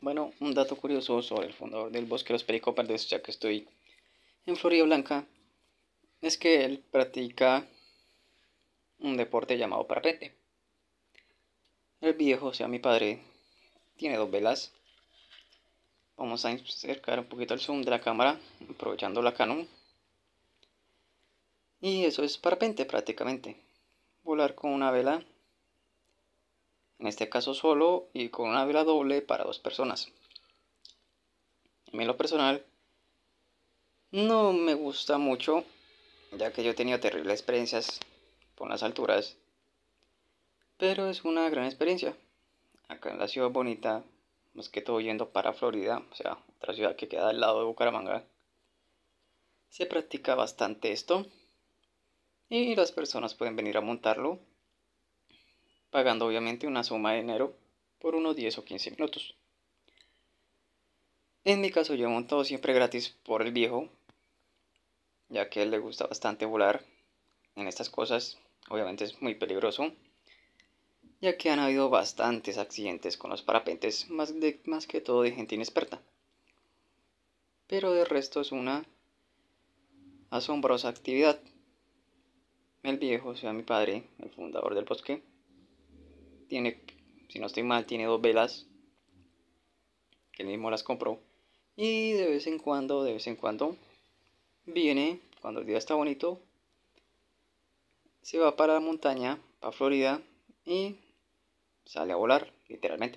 Bueno, un dato curioso sobre el fundador del bosque de los pericopardes, ya que estoy en Florida Blanca, es que él practica un deporte llamado parpente. El viejo, o sea, mi padre, tiene dos velas. Vamos a acercar un poquito el zoom de la cámara, aprovechando la Canon. Y eso es parapente prácticamente. Volar con una vela en este caso solo y con una vela doble para dos personas. A mí en lo personal no me gusta mucho, ya que yo he tenido terribles experiencias con las alturas, pero es una gran experiencia. Acá en la ciudad bonita, más que todo yendo para Florida, o sea, otra ciudad que queda al lado de Bucaramanga, se practica bastante esto y las personas pueden venir a montarlo pagando obviamente una suma de dinero por unos 10 o 15 minutos. En mi caso yo he montado siempre gratis por el viejo, ya que a él le gusta bastante volar en estas cosas, obviamente es muy peligroso, ya que han habido bastantes accidentes con los parapentes, más, de, más que todo de gente inexperta. Pero de resto es una asombrosa actividad. El viejo, o sea mi padre, el fundador del bosque, tiene, si no estoy mal, tiene dos velas que él mismo las compró. Y de vez en cuando, de vez en cuando, viene, cuando el día está bonito, se va para la montaña, para Florida y sale a volar, literalmente.